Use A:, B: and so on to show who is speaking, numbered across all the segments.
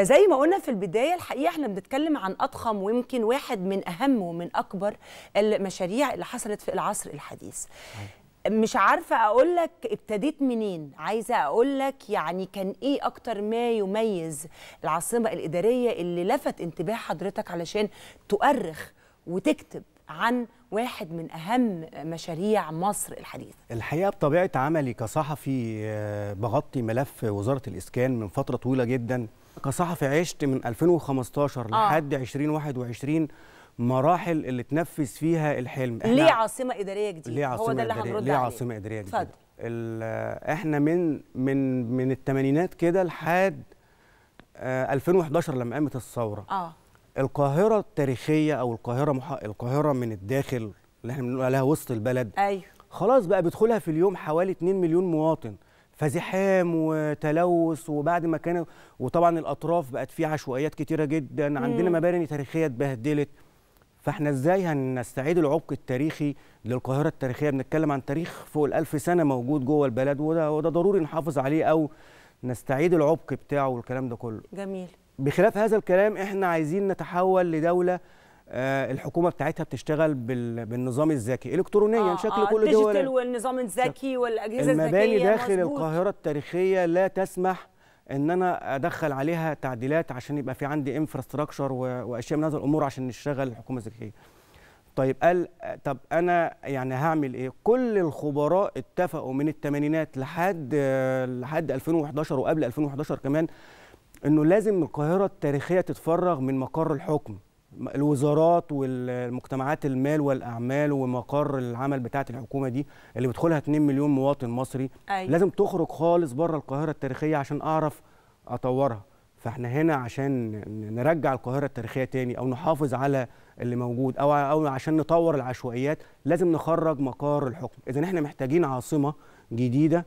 A: زي ما قلنا في البداية الحقيقة احنا بنتكلم عن أضخم ويمكن واحد من أهم ومن أكبر المشاريع اللي حصلت في العصر الحديث مش عارفة أقول لك ابتديت منين عايزة أقول لك يعني كان إيه أكتر ما يميز العاصمة الإدارية اللي لفت انتباه حضرتك علشان تؤرخ وتكتب عن واحد من أهم مشاريع مصر الحديثة
B: الحقيقة بطبيعة عملي كصحفي آه، بغطي ملف وزارة الإسكان من فترة طويلة جداً كصحفي عشت من 2015 آه. لحد 2021 مراحل اللي تنفذ فيها الحلم احنا ليه
A: عاصمه اداريه جديده ليه عاصمة هو ده اللي هنرد عليه ليه عاصمه
B: اداريه جديده احنا من من من الثمانينات كده لحد آه 2011 لما قامت الثوره اه القاهره التاريخيه او القاهره محا... القاهره من الداخل اللي احنا بنقول عليها وسط البلد ايوه خلاص بقى بيدخلها في اليوم حوالي 2 مليون مواطن فزحام وتلوث وبعد ما كان وطبعا الاطراف بقت فيه عشوائيات كتيره جدا عندنا مباني تاريخيه اتبهدلت فاحنا ازاي هنستعيد العبق التاريخي للقاهره التاريخيه بنتكلم عن تاريخ فوق الألف سنه موجود جوه البلد وده وده ضروري نحافظ عليه او نستعيد العبق بتاعه والكلام ده كله جميل بخلاف هذا الكلام احنا عايزين نتحول لدوله آه، الحكومه بتاعتها بتشتغل بالنظام الذكي الكترونيا آه, آه، شكل آه كل دول الديجيتال
A: والنظام الذكي والاجهزه الذكيه المباني داخل مزبوط. القاهره
B: التاريخيه لا تسمح ان انا ادخل عليها تعديلات عشان يبقى في عندي انفراستراكشر واشياء من هذه الامور عشان نشتغل الحكومه الذكيه طيب قال طب انا يعني هعمل ايه كل الخبراء اتفقوا من الثمانينات لحد لحد 2011 وقبل 2011 كمان انه لازم القاهره التاريخيه تتفرغ من مقر الحكم الوزارات والمجتمعات المال والاعمال ومقر العمل بتاعت الحكومه دي اللي بيدخلها 2 مليون مواطن مصري أي. أيوة. لازم تخرج خالص بره القاهره التاريخيه عشان اعرف اطورها فاحنا هنا عشان نرجع القاهره التاريخيه تاني او نحافظ على اللي موجود او او عشان نطور العشوائيات لازم نخرج مقر الحكم اذا احنا محتاجين عاصمه جديده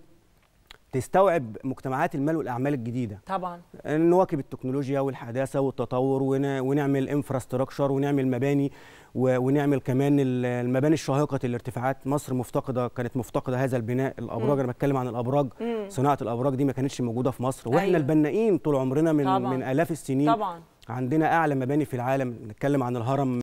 B: تستوعب مجتمعات المال والاعمال الجديده طبعا نواكب التكنولوجيا والحداثه والتطور ونعمل انفراستراكشر ونعمل مباني ونعمل كمان المباني الشاهقه الارتفاعات مصر مفتقده كانت مفتقده هذا البناء الابراج انا بتكلم عن الابراج مم. صناعه الابراج دي ما كانتش موجوده في مصر واحنا أيوة. البنائين طول عمرنا من طبعًا. من الاف السنين طبعا عندنا اعلى مباني في العالم نتكلم عن الهرم